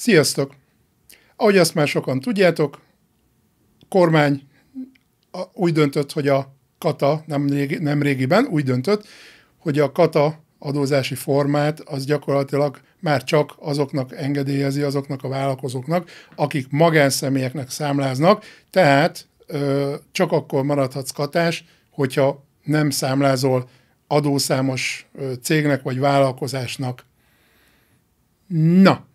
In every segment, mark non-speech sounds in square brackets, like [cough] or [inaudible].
Sziasztok! Ahogy azt már sokan tudjátok, a kormány úgy döntött, hogy a kata nem, régi, nem régiben úgy döntött, hogy a kata adózási formát az gyakorlatilag már csak azoknak engedélyezi, azoknak a vállalkozóknak, akik magánszemélyeknek számláznak, tehát ö, csak akkor maradhatsz katás, hogyha nem számlázol adószámos cégnek vagy vállalkozásnak. Na,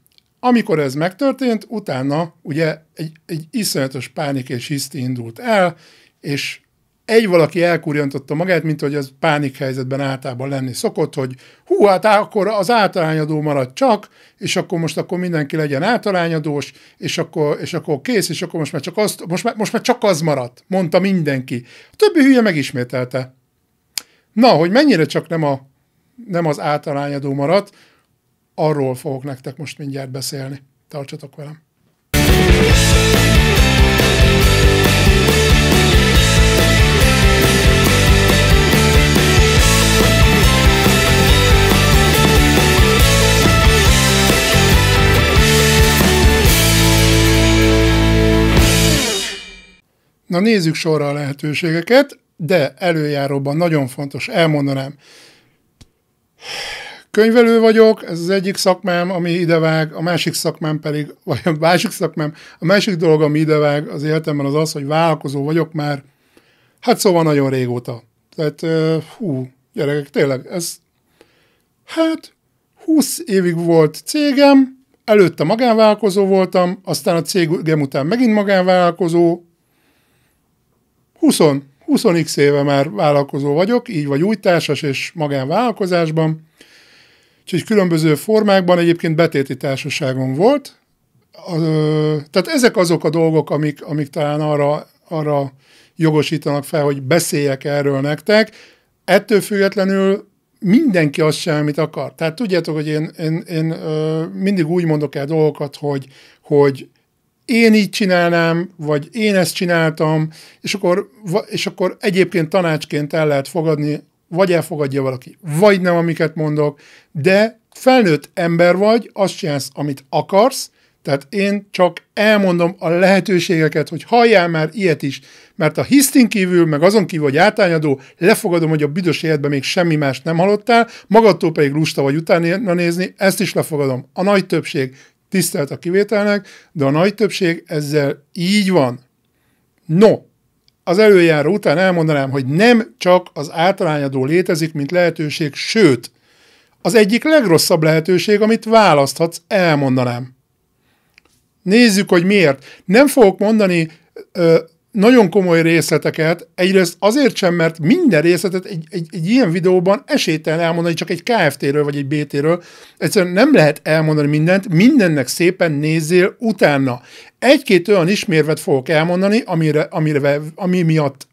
amikor ez megtörtént, utána ugye egy, egy iszonyatos pánik és hiszti indult el, és egy valaki elkurjantotta magát, mint hogy ez pánik helyzetben általában lenni szokott, hogy hú, hát akkor az általányadó marad csak, és akkor most akkor mindenki legyen általányadós, és akkor, és akkor kész, és akkor most már csak, azt, most már, most már csak az maradt, mondta mindenki. A többi hülye megismételte. Na, hogy mennyire csak nem, a, nem az általányadó maradt, Arról fogok nektek most mindjárt beszélni. Tartsatok velem! Na nézzük sorra a lehetőségeket, de előjáróban nagyon fontos elmondanám, könyvelő vagyok, ez az egyik szakmám, ami idevág, a másik szakmám pedig, vagy a másik szakmám, a másik dolog, ami idevág az életemben az az, hogy vállalkozó vagyok már, hát szóval nagyon régóta. Tehát, hú, gyerekek, tényleg, ez, hát 20 évig volt cégem, előtte magánvállalkozó voltam, aztán a cégem után megint magánvállalkozó, 20, 20x éve már vállalkozó vagyok, így vagy új társas és magánvállalkozásban, Úgyhogy különböző formákban egyébként betéti társaságon volt. Tehát ezek azok a dolgok, amik, amik talán arra, arra jogosítanak fel, hogy beszéljek erről nektek. Ettől függetlenül mindenki azt csinál, amit akar. Tehát tudjátok, hogy én, én, én mindig úgy mondok el dolgokat, hogy, hogy én így csinálnám, vagy én ezt csináltam, és akkor, és akkor egyébként tanácsként el lehet fogadni vagy elfogadja valaki, vagy nem, amiket mondok, de felnőtt ember vagy, azt csinálsz, amit akarsz, tehát én csak elmondom a lehetőségeket, hogy halljál már ilyet is, mert a hisztin kívül, meg azon kívül, hogy átányadó, lefogadom, hogy a büdös életben még semmi más nem hallottál, magadtól pedig lusta vagy utána nézni, ezt is lefogadom. A nagy többség tisztelt a kivételnek, de a nagy többség ezzel így van. No, az előjáró után elmondanám, hogy nem csak az általányadó létezik, mint lehetőség, sőt, az egyik legrosszabb lehetőség, amit választhatsz, elmondanám. Nézzük, hogy miért. Nem fogok mondani ö, nagyon komoly részleteket, egyrészt azért sem, mert minden részletet egy, egy, egy ilyen videóban esélytelen elmondani, csak egy KFT-ről vagy egy BT-ről. Egyszerűen nem lehet elmondani mindent, mindennek szépen nézzél utána. Egy-két olyan ismérvet fogok elmondani, amire, amire, ami miatt,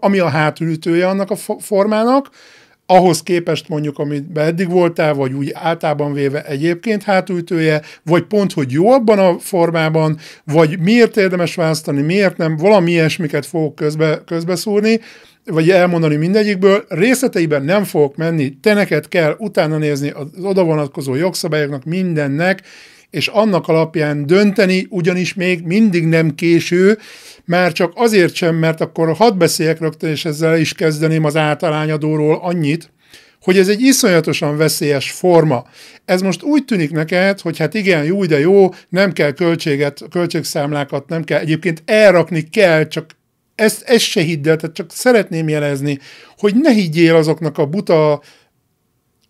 ami a hátulütője annak a formának, ahhoz képest mondjuk, amit eddig voltál, vagy úgy általában véve egyébként hátújtője, vagy pont, hogy jó abban a formában, vagy miért érdemes választani, miért nem, valami ilyesmiket fogok közbe, közbeszúrni, vagy elmondani mindegyikből, részleteiben nem fogok menni, te neked kell utána nézni az oda vonatkozó jogszabályoknak, mindennek, és annak alapján dönteni, ugyanis még mindig nem késő, már csak azért sem, mert akkor hadd beszéljek rögtön, és ezzel is kezdeném az általányadóról annyit, hogy ez egy iszonyatosan veszélyes forma. Ez most úgy tűnik neked, hogy hát igen, jó, de jó, nem kell költséget, költségszámlákat, nem kell, egyébként elrakni kell, csak ezt, ezt se hidd el, tehát csak szeretném jelezni, hogy ne higgyél azoknak a buta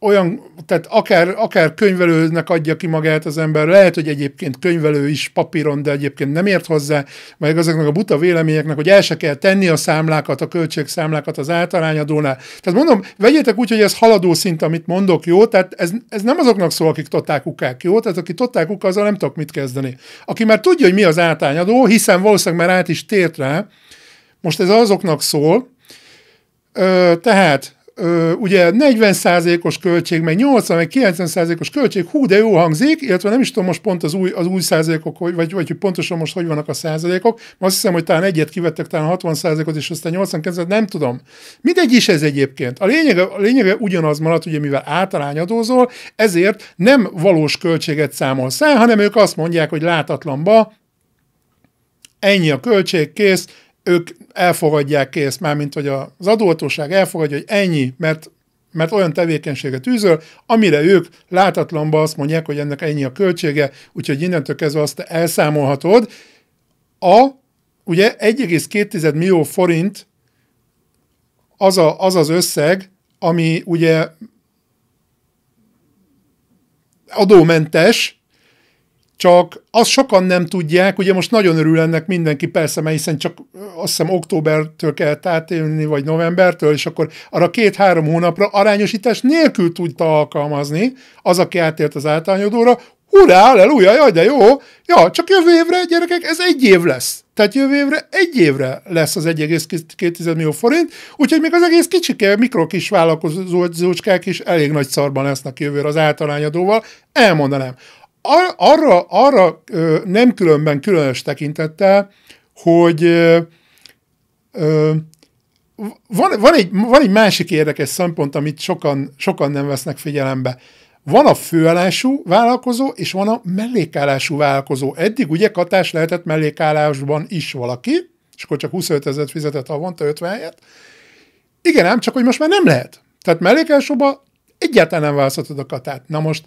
olyan, tehát akár, akár könyvelőnek adja ki magát az ember, lehet, hogy egyébként könyvelő is papíron, de egyébként nem ért hozzá, meg ezeknek a buta véleményeknek, hogy el se kell tenni a számlákat, a költségszámlákat az általányadónál. Tehát mondom, vegyétek úgy, hogy ez haladó szint, amit mondok, jó? Tehát ez, ez nem azoknak szól, akik tották ukák, jó? Tehát aki tották ukák, azzal nem tudok mit kezdeni. Aki már tudja, hogy mi az általányadó, hiszen valószínűleg már át is tért rá, most ez azoknak szól, Ö, tehát ö, ugye 40%-os költség, meg 80, meg 90%-os költség, hú, de jó hangzik, illetve nem is tudom most pont az új, az új százalékok, vagy, vagy, vagy hogy pontosan most hogy vannak a százalékok, azt hiszem, hogy talán egyet kivettek, talán 60%-ot, és aztán 89 nem tudom. Mindegy is ez egyébként. A lényege, a lényege ugyanaz maradt, ugye mivel általányadózol, ezért nem valós költséget számolsz el, hanem ők azt mondják, hogy látatlanba ennyi a költség, kész, ők elfogadják ezt, mármint hogy az adóhatóság elfogadja, hogy ennyi, mert mert olyan tevékenységet űzöl, amire ők látatlanban azt mondják, hogy ennek ennyi a költsége, úgyhogy innentől kezdve azt elszámolhatod. A, ugye 1,2 millió forint az, a, az az összeg, ami ugye adómentes, csak azt sokan nem tudják, ugye most nagyon örül ennek mindenki, persze, mert hiszen csak azt hiszem októbertől kell átélni, vagy novembertől, és akkor arra két-három hónapra arányosítás nélkül tudta alkalmazni az, aki átért az általányodóra, hurrá, aleluja, jaj, de jó, ja, csak jövő évre, gyerekek, ez egy év lesz. Tehát jövő évre egy évre lesz az 1,2 millió forint, úgyhogy még az egész kicsike, mikrokis kis vállalkozócskák is elég nagy szarban lesznek jövőre az általányadóval, elmondanám. Ar- arra, arra ö, nem különben különös tekintettel, hogy ö, ö, van, van, egy, van egy másik érdekes szempont, amit sokan, sokan nem vesznek figyelembe. Van a főállású vállalkozó, és van a mellékállású vállalkozó. Eddig ugye katás lehetett mellékállásban is valaki, és akkor csak 25 ezeret fizetett havonta 50 helyet. Igen ám, csak hogy most már nem lehet. Tehát mellékállásúban egyáltalán nem választhatod a katát. Na most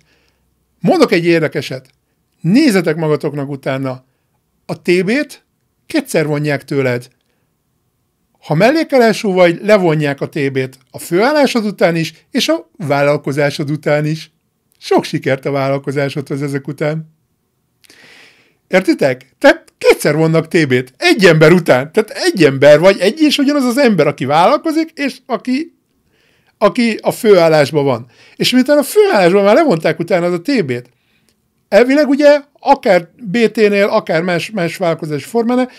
Mondok egy érdekeset. Nézzetek magatoknak utána. A TB-t kétszer vonják tőled. Ha mellékelású vagy, levonják a TB-t a főállásod után is, és a vállalkozásod után is. Sok sikert a vállalkozásodhoz ezek után. Értitek? Tehát kétszer vonnak TB-t, egy ember után. Tehát egy ember vagy, egy és ugyanaz az ember, aki vállalkozik, és aki aki a főállásban van. És miután a főállásban már levonták utána az a TB-t, elvileg ugye akár BT-nél, akár más, más vállalkozás formánál,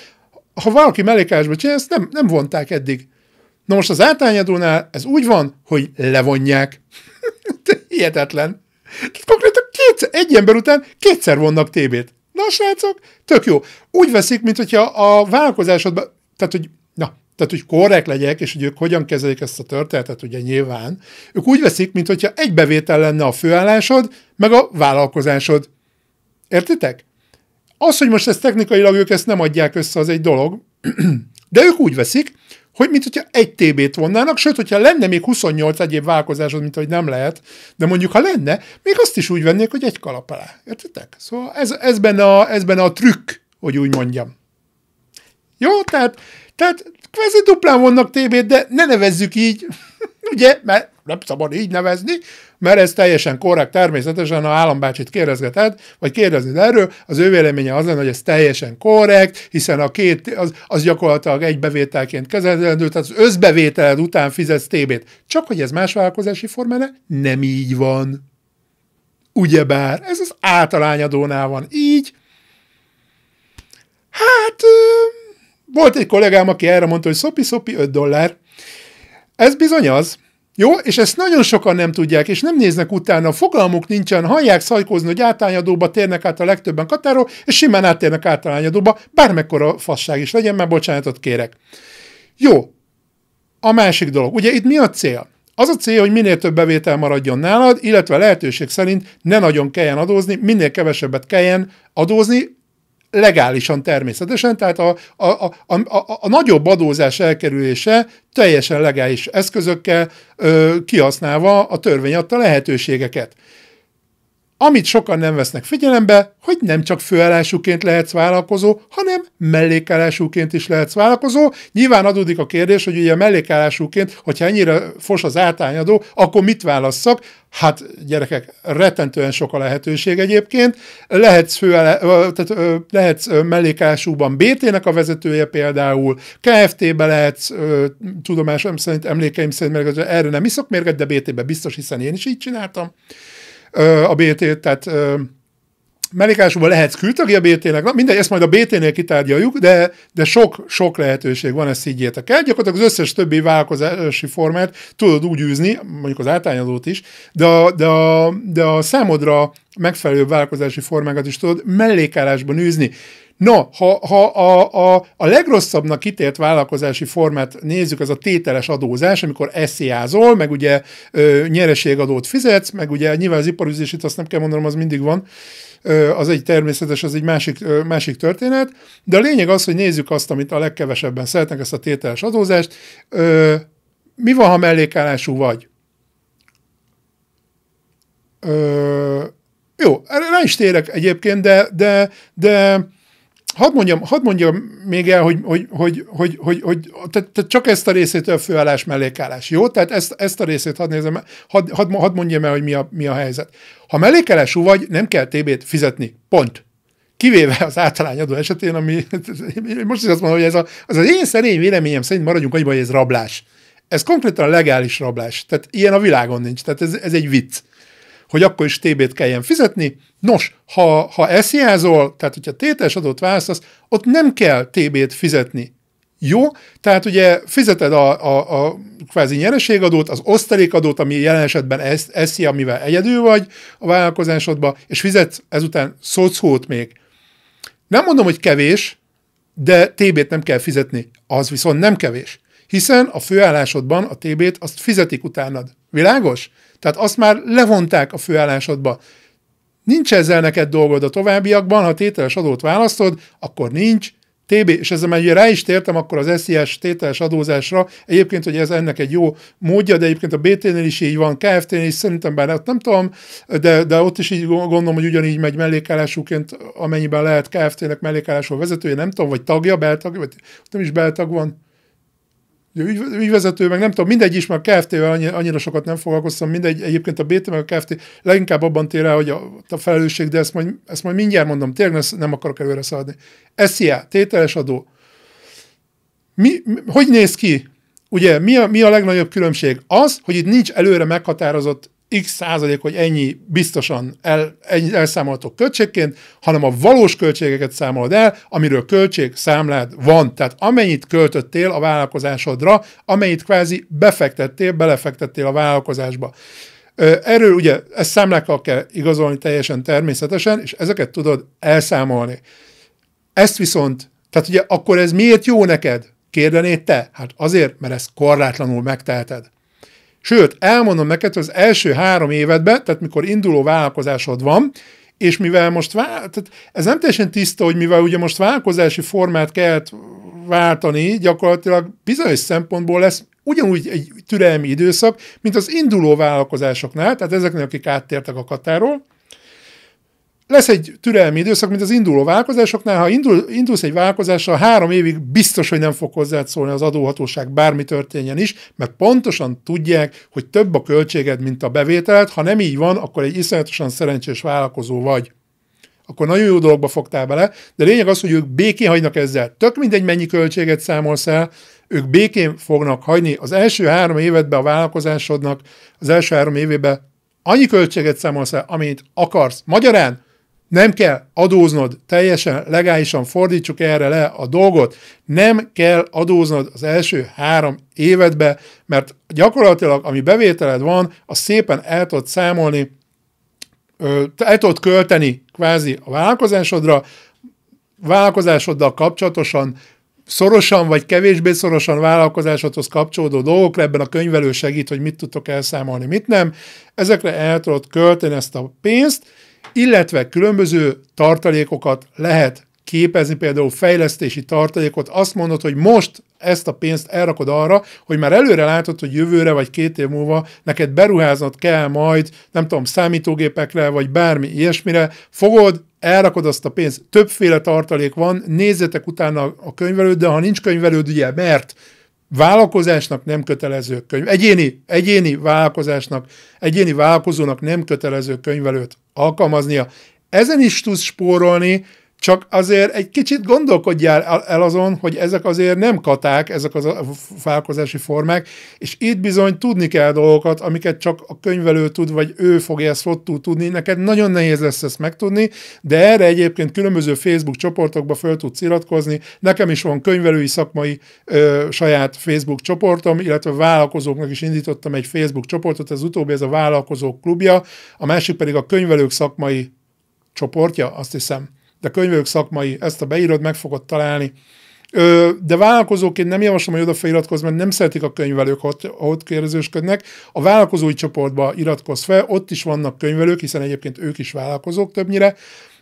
ha valaki mellékállásban csinálja, ezt nem, nem vonták eddig. Na most az átányadónál ez úgy van, hogy levonják. [laughs] Hihetetlen. Tehát konkrétan kétszer, egy ember után kétszer vonnak TB-t. Na, srácok, tök jó. Úgy veszik, mint hogyha a vállalkozásodban, tehát, hogy na, tehát hogy korrekt legyek, és hogy ők hogyan kezelik ezt a történetet, ugye nyilván, ők úgy veszik, mintha egy bevétel lenne a főállásod, meg a vállalkozásod. Értitek? Az, hogy most ezt technikailag ők ezt nem adják össze, az egy dolog, [clears throat] de ők úgy veszik, hogy mint hogyha egy TB-t vonnának, sőt, hogyha lenne még 28 egyéb vállalkozásod, mint hogy nem lehet, de mondjuk ha lenne, még azt is úgy vennék, hogy egy kalap alá. Értitek? Szóval ez, ez, benne a, ez benne a trükk, hogy úgy mondjam. Jó, tehát, tehát kvázi hát duplán vannak tévét, de ne nevezzük így, [laughs] ugye, mert nem szabad így nevezni, mert ez teljesen korrekt, természetesen ha állambácsit kérdezgeted, vagy kérdezni erről, az ő véleménye az lenne, hogy ez teljesen korrekt, hiszen a két, az, az gyakorlatilag egy bevételként kezelendő, tehát az összbevételed után fizetsz tb Csak hogy ez más vállalkozási formája, nem így van. Ugyebár, ez az általányadónál van így. Hát, volt egy kollégám, aki erre mondta, hogy szopi-szopi 5 dollár. Ez bizony az. Jó, és ezt nagyon sokan nem tudják, és nem néznek utána, fogalmuk nincsen, hallják szajkózni, hogy átányadóba térnek át a legtöbben Katáról, és simán áttérnek átányadóba, bármekkora fasság is legyen, mert bocsánatot kérek. Jó, a másik dolog. Ugye itt mi a cél? Az a cél, hogy minél több bevétel maradjon nálad, illetve lehetőség szerint ne nagyon kelljen adózni, minél kevesebbet kelljen adózni, legálisan természetesen, tehát a, a, a, a, a, a nagyobb adózás elkerülése teljesen legális eszközökkel ö, kihasználva a törvény adta lehetőségeket. Amit sokan nem vesznek figyelembe, hogy nem csak főállásúként lehetsz vállalkozó, hanem mellékállásúként is lehetsz vállalkozó. Nyilván adódik a kérdés, hogy ugye a mellékállásúként, hogyha ennyire fos az átányadó, akkor mit válasszak? Hát gyerekek, rettentően sok a lehetőség egyébként. Lehetsz, tehát, lehetsz mellékállásúban BT-nek a vezetője például, KFT-be lehetsz, tudomásom szerint, emlékeim szerint, mert erre nem iszok mérget, de BT-be biztos, hiszen én is így csináltam a BT, tehát Melikásúban lehetsz a BT-nek, na mindegy, ezt majd a BT-nél kitárgyaljuk, de, de sok, sok lehetőség van, ezt így értek el. Gyakorlatilag az összes többi vállalkozási formát tudod úgy űzni, mondjuk az átányadót is, de de, a, de a számodra megfelelő vállalkozási formákat is tudod mellékállásban űzni. No, ha, ha a, a, a legrosszabbnak ítélt vállalkozási formát nézzük, az a tételes adózás, amikor esziázol, meg ugye ö, nyereségadót fizetsz, meg ugye nyilván az iparüzését azt nem kell mondanom, az mindig van, ö, az egy természetes, az egy másik, ö, másik történet, de a lényeg az, hogy nézzük azt, amit a legkevesebben szeretnek, ezt a tételes adózást. Ö, mi van, ha mellékállású vagy? Ö, jó, rá is térek egyébként, de, de, de hadd mondjam, hadd mondjam még el, hogy, hogy, hogy, hogy, hogy, hogy te, te csak ezt a részét a főállás mellékállás, jó? Tehát ezt, ezt a részét hadd nézem, hadd, hadd, hadd mondjam el, hogy mi a, mi a helyzet. Ha mellékállású vagy, nem kell TB-t fizetni. Pont. Kivéve az általányadó esetén, ami [laughs] most is azt mondom, hogy ez a, az, az én szerény véleményem szerint maradjunk annyiban, hogy ez rablás. Ez konkrétan legális rablás. Tehát ilyen a világon nincs. Tehát ez, ez egy vicc hogy akkor is TB-t kelljen fizetni. Nos, ha, ha esziázol, tehát hogyha tétes adott választasz, ott nem kell TB-t fizetni. Jó? Tehát ugye fizeted a, a, a kvázi nyereségadót, az osztalékadót, ami jelen esetben eszi, amivel egyedül vagy a vállalkozásodban, és fizetsz ezután szocót még. Nem mondom, hogy kevés, de TB-t nem kell fizetni. Az viszont nem kevés. Hiszen a főállásodban a TB-t azt fizetik utánad. Világos? Tehát azt már levonták a főállásodba. Nincs ezzel neked dolgod a továbbiakban, ha tételes adót választod, akkor nincs, TB, és ezzel már ugye rá is tértem akkor az SZIS tételes adózásra, egyébként, hogy ez ennek egy jó módja, de egyébként a BT-nél is így van, KFT-nél is szerintem, bár ott nem tudom, de, de ott is így gondolom, hogy ugyanígy megy mellékállásúként, amennyiben lehet KFT-nek mellékállású vezetője, nem tudom, vagy tagja, beltag, vagy nem is beltag van, ügy, ügyvezető, meg nem tudom, mindegy is, mert a KFT-vel annyi, annyira sokat nem foglalkoztam, mindegy, egyébként a BT meg a KFT leginkább abban tér el, hogy a, a felelősség, de ezt majd, ezt majd mindjárt mondom, tényleg nem akarok előre szaladni. SZIA, tételes adó. Mi, mi, hogy néz ki? Ugye, mi a, mi a legnagyobb különbség? Az, hogy itt nincs előre meghatározott x százalék, hogy ennyi biztosan el, ennyi elszámoltok költségként, hanem a valós költségeket számolod el, amiről költség számlád van. Tehát amennyit költöttél a vállalkozásodra, amennyit kvázi befektettél, belefektettél a vállalkozásba. Erről ugye ezt számlákkal kell igazolni teljesen természetesen, és ezeket tudod elszámolni. Ezt viszont, tehát ugye akkor ez miért jó neked? Kérdenéd te? Hát azért, mert ezt korlátlanul megteheted. Sőt, elmondom neked, hogy az első három évedben, tehát mikor induló vállalkozásod van, és mivel most vál, tehát ez nem teljesen tiszta, hogy mivel ugye most vállalkozási formát kell váltani, gyakorlatilag bizonyos szempontból lesz ugyanúgy egy türelmi időszak, mint az induló vállalkozásoknál, tehát ezeknél, akik áttértek a katáról, lesz egy türelmi időszak, mint az induló vállalkozásoknál, ha indul, indulsz egy vállalkozásra, három évig biztos, hogy nem fog hozzád szólni az adóhatóság, bármi történjen is, mert pontosan tudják, hogy több a költséged, mint a bevételed. Ha nem így van, akkor egy iszonyatosan szerencsés vállalkozó vagy akkor nagyon jó dologba fogtál bele, de lényeg az, hogy ők békén hagynak ezzel. Tök mindegy, mennyi költséget számolsz el, ők békén fognak hagyni. Az első három évedbe a vállalkozásodnak, az első három évébe annyi költséget számolsz el, amit akarsz. Magyarán nem kell adóznod teljesen legálisan, fordítsuk erre le a dolgot. Nem kell adóznod az első három évedbe, mert gyakorlatilag ami bevételed van, az szépen el tudod számolni, el tudod költeni kvázi a vállalkozásodra, vállalkozásoddal kapcsolatosan szorosan vagy kevésbé szorosan vállalkozásodhoz kapcsolódó dolgokra, ebben a könyvelő segít, hogy mit tudtok elszámolni, mit nem. Ezekre el tudod költeni ezt a pénzt, illetve különböző tartalékokat lehet képezni, például fejlesztési tartalékot, azt mondod, hogy most ezt a pénzt elrakod arra, hogy már előre látod, hogy jövőre vagy két év múlva neked beruháznod kell majd, nem tudom, számítógépekre, vagy bármi ilyesmire, fogod, elrakod azt a pénzt. Többféle tartalék van, nézzetek utána a könyvelőd, de ha nincs könyvelőd, ugye, mert vállalkozásnak nem kötelező könyv, egyéni, egyéni vállalkozásnak, egyéni vállalkozónak nem kötelező könyvelőt alkalmaznia. Ezen is tudsz spórolni, csak azért egy kicsit gondolkodjál el azon, hogy ezek azért nem katák, ezek az a vállalkozási formák, és itt bizony tudni kell dolgokat, amiket csak a könyvelő tud, vagy ő fogja ezt ott tudni. Neked nagyon nehéz lesz ezt megtudni, de erre egyébként különböző Facebook csoportokba föl tudsz iratkozni. Nekem is van könyvelői szakmai ö, saját Facebook csoportom, illetve vállalkozóknak is indítottam egy Facebook csoportot, ez utóbbi ez a vállalkozók klubja, a másik pedig a könyvelők szakmai csoportja, azt hiszem de könyvelők szakmai, ezt a beírod, meg fogod találni. De vállalkozóként nem javaslom, hogy oda feliratkozz, mert nem szeretik a könyvelők, ha ott kérdezősködnek. A vállalkozói csoportba iratkozz fel, ott is vannak könyvelők, hiszen egyébként ők is vállalkozók többnyire,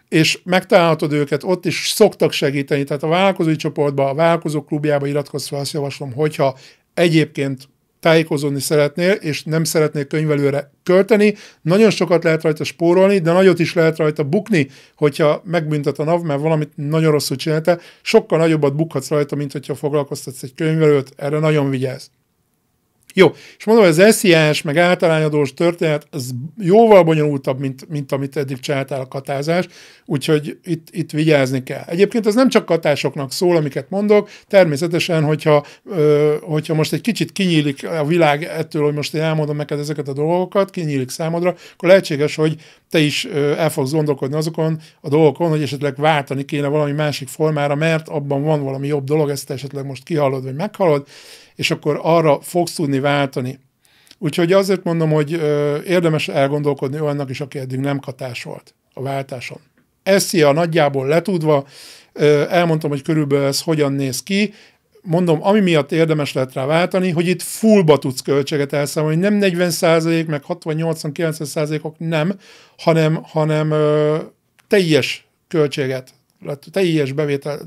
és megtalálhatod őket, ott is szoktak segíteni. Tehát a vállalkozói csoportba, a vállalkozók klubjába iratkozz fel, azt javaslom, hogyha egyébként tájékozódni szeretnél, és nem szeretnél könyvelőre költeni, nagyon sokat lehet rajta spórolni, de nagyot is lehet rajta bukni, hogyha megbüntet a NAV, mert valamit nagyon rosszul csinálta, sokkal nagyobbat bukhatsz rajta, mint hogyha foglalkoztatsz egy könyvelőt, erre nagyon vigyázz. Jó, és mondom, az SZIS, meg általányadós történet, az jóval bonyolultabb, mint, mint amit eddig csináltál a katázás, úgyhogy itt, itt vigyázni kell. Egyébként ez nem csak katásoknak szól, amiket mondok, természetesen, hogyha, ö, hogyha most egy kicsit kinyílik a világ ettől, hogy most én elmondom neked ezeket a dolgokat, kinyílik számodra, akkor lehetséges, hogy te is el fogsz gondolkodni azokon a dolgokon, hogy esetleg váltani kéne valami másik formára, mert abban van valami jobb dolog, ezt esetleg most kihallod, vagy meghallod, és akkor arra fogsz tudni váltani. Úgyhogy azért mondom, hogy érdemes elgondolkodni olyannak is, aki eddig nem katásolt a váltáson. Ezt szia nagyjából letudva, elmondtam, hogy körülbelül ez hogyan néz ki, mondom, ami miatt érdemes lehet rá váltani, hogy itt fullba tudsz költséget elszámolni, nem 40 százalék, meg 60-80-90 százalékok, nem, hanem, hanem ö, teljes költséget teljes bevételt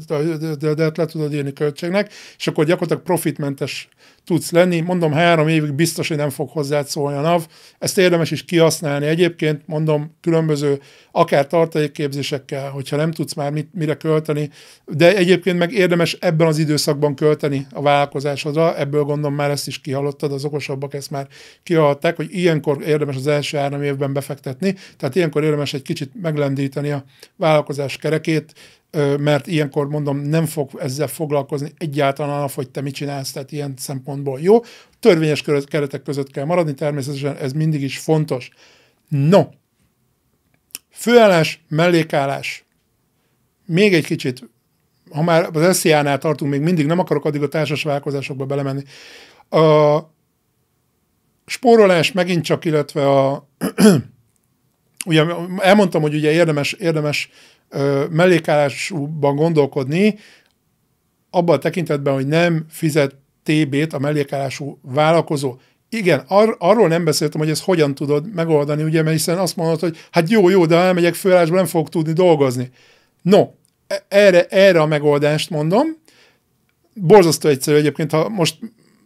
le tudod írni költségnek, és akkor gyakorlatilag profitmentes tudsz lenni. Mondom, három évig biztos, hogy nem fog hozzád szólni a NAV. Ezt érdemes is kihasználni egyébként, mondom, különböző akár tartalékképzésekkel, hogyha nem tudsz már mit, mire költeni, de egyébként meg érdemes ebben az időszakban költeni a vállalkozásodra, ebből gondolom már ezt is kihallottad, az okosabbak ezt már kihallották, hogy ilyenkor érdemes az első három évben befektetni, tehát ilyenkor érdemes egy kicsit meglendíteni a vállalkozás kerekét, mert ilyenkor mondom, nem fog ezzel foglalkozni egyáltalán hogy te mit csinálsz, tehát ilyen szempontból jó. Törvényes keretek között kell maradni, természetesen ez mindig is fontos. No, főállás, mellékállás. Még egy kicsit, ha már az SZIA-nál tartunk még mindig, nem akarok addig a társas vállalkozásokba belemenni. A spórolás megint csak, illetve a ugye elmondtam, hogy ugye érdemes, érdemes mellékállásúban gondolkodni, abban a tekintetben, hogy nem fizet TB-t a mellékállású vállalkozó. Igen, ar- arról nem beszéltem, hogy ezt hogyan tudod megoldani, ugye, mert hiszen azt mondod, hogy hát jó, jó, de ha elmegyek főállásba, nem fogok tudni dolgozni. No, e, erre, erre a megoldást mondom. Borzasztó egyszerű egyébként, ha most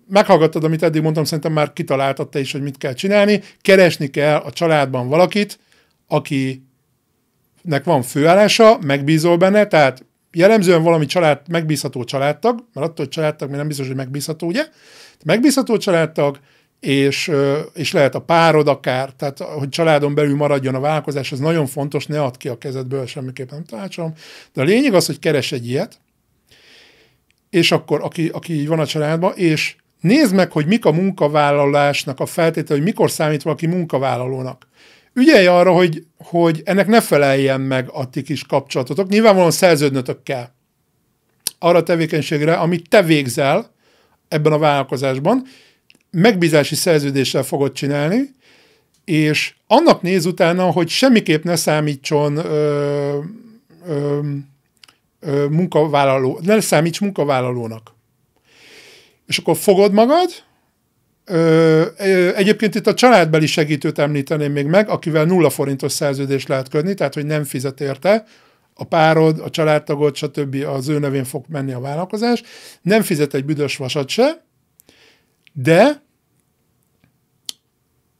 meghallgattad, amit eddig mondtam, szerintem már kitaláltad te is, hogy mit kell csinálni. Keresni kell a családban valakit, akinek van főállása, megbízol benne, tehát jellemzően valami család, megbízható családtag, mert attól, hogy családtag még nem biztos, hogy megbízható, ugye? Megbízható családtag, és, és lehet a párod akár, tehát hogy családon belül maradjon a vállalkozás, ez nagyon fontos, ne add ki a kezedből, semmiképpen nem tanácsolom. De a lényeg az, hogy keres egy ilyet, és akkor, aki, aki így van a családban, és nézd meg, hogy mik a munkavállalásnak a feltétele, hogy mikor számít valaki munkavállalónak ügyelj arra, hogy, hogy ennek ne feleljen meg a ti kis kapcsolatotok. Nyilvánvalóan szerződnötök kell arra a tevékenységre, amit te végzel ebben a vállalkozásban, megbízási szerződéssel fogod csinálni, és annak néz utána, hogy semmiképp ne számítson ö, ö, ö, munkavállaló, ne számíts munkavállalónak. És akkor fogod magad, egyébként itt a családbeli segítőt említeném még meg, akivel nulla forintos szerződést lehet kötni, tehát hogy nem fizet érte, a párod, a családtagod, stb. az ő nevén fog menni a vállalkozás, nem fizet egy büdös vasat se, de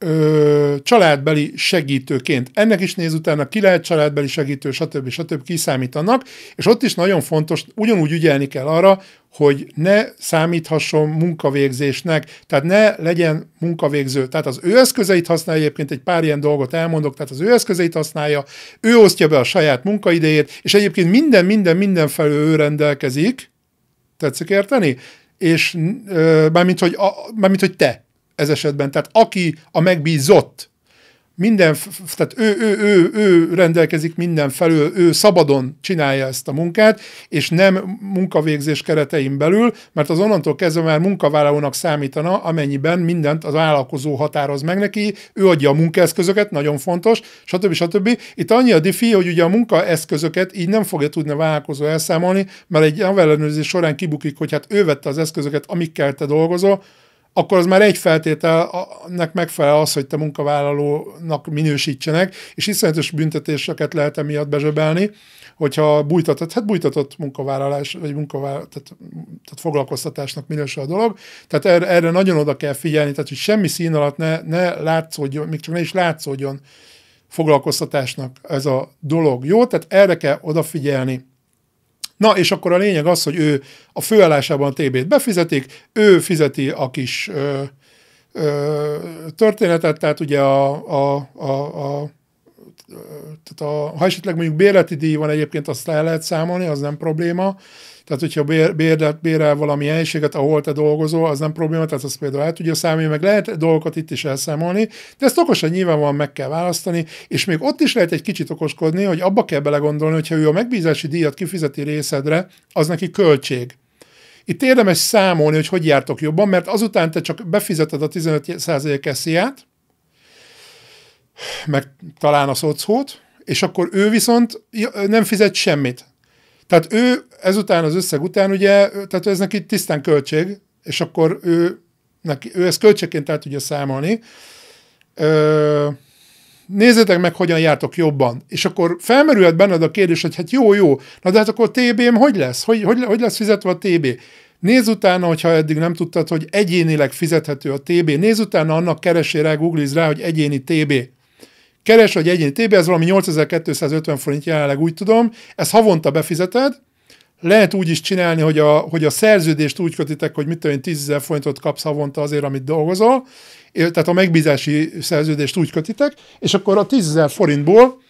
ö, családbeli segítőként. Ennek is néz utána, ki lehet családbeli segítő, stb. stb. kiszámítanak, és ott is nagyon fontos, ugyanúgy ügyelni kell arra, hogy ne számíthasson munkavégzésnek, tehát ne legyen munkavégző. Tehát az ő eszközeit használja, egyébként egy pár ilyen dolgot elmondok, tehát az ő eszközeit használja, ő osztja be a saját munkaidejét, és egyébként minden, minden, minden felül ő rendelkezik, tetszik érteni? És ö, hogy a, hogy te, ez esetben. Tehát aki a megbízott, minden, tehát ő, ő, ő, ő rendelkezik minden felül, ő szabadon csinálja ezt a munkát, és nem munkavégzés keretein belül, mert az onnantól kezdve már munkavállalónak számítana, amennyiben mindent az vállalkozó határoz meg neki, ő adja a munkaeszközöket, nagyon fontos, stb. stb. Itt annyi a difi, hogy ugye a munkaeszközöket így nem fogja tudni a vállalkozó elszámolni, mert egy ellenőrzés során kibukik, hogy hát ő vette az eszközöket, amikkel te dolgozol, akkor az már egy feltételnek megfelel az, hogy te munkavállalónak minősítsenek, és iszonyatos büntetéseket lehet emiatt bezsebelni, hogyha bújtatott, hát bújtatott munkavállalás, vagy munkavállalás, tehát, tehát foglalkoztatásnak minősül a dolog, tehát erre, erre nagyon oda kell figyelni, tehát hogy semmi szín alatt ne, ne látszódjon, még csak ne is látszódjon foglalkoztatásnak ez a dolog. Jó, tehát erre kell odafigyelni. Na, és akkor a lényeg az, hogy ő a főállásában a TB-t befizetik, ő fizeti a kis ö, ö, történetet, tehát ugye a, a, a, a tehát a, ha esetleg mondjuk bérleti díj van egyébként, azt el lehet számolni, az nem probléma, tehát, hogyha bér, bérelt, bérel valami helyiséget, ahol te dolgozol, az nem probléma, tehát azt például el tudja számolni, meg lehet dolgokat itt is elszámolni, de ezt okosan nyilvánvalóan meg kell választani, és még ott is lehet egy kicsit okoskodni, hogy abba kell belegondolni, hogyha ő a megbízási díjat kifizeti részedre, az neki költség. Itt érdemes számolni, hogy hogy jártok jobban, mert azután te csak befizeted a 15% SZIA-t, meg talán a szocót, és akkor ő viszont nem fizet semmit. Tehát ő ezután, az összeg után, ugye, tehát ez neki tisztán költség, és akkor ő, neki, ő ezt költségként el tudja számolni. Ö, nézzétek meg, hogyan jártok jobban. És akkor felmerülhet benned a kérdés, hogy hát jó, jó, na de hát akkor TB-m hogy lesz? Hogy, hogy, hogy lesz fizetve a TB? Nézz utána, hogyha eddig nem tudtad, hogy egyénileg fizethető a TB. Nézz utána annak, keresé rá, rá, hogy egyéni TB keres egy egyéni TB, ez valami 8250 forint jelenleg úgy tudom, ezt havonta befizeted, lehet úgy is csinálni, hogy a, hogy a szerződést úgy kötitek, hogy mit tudom én, 10 000 forintot kapsz havonta azért, amit dolgozol, tehát a megbízási szerződést úgy kötitek, és akkor a 10 000 forintból,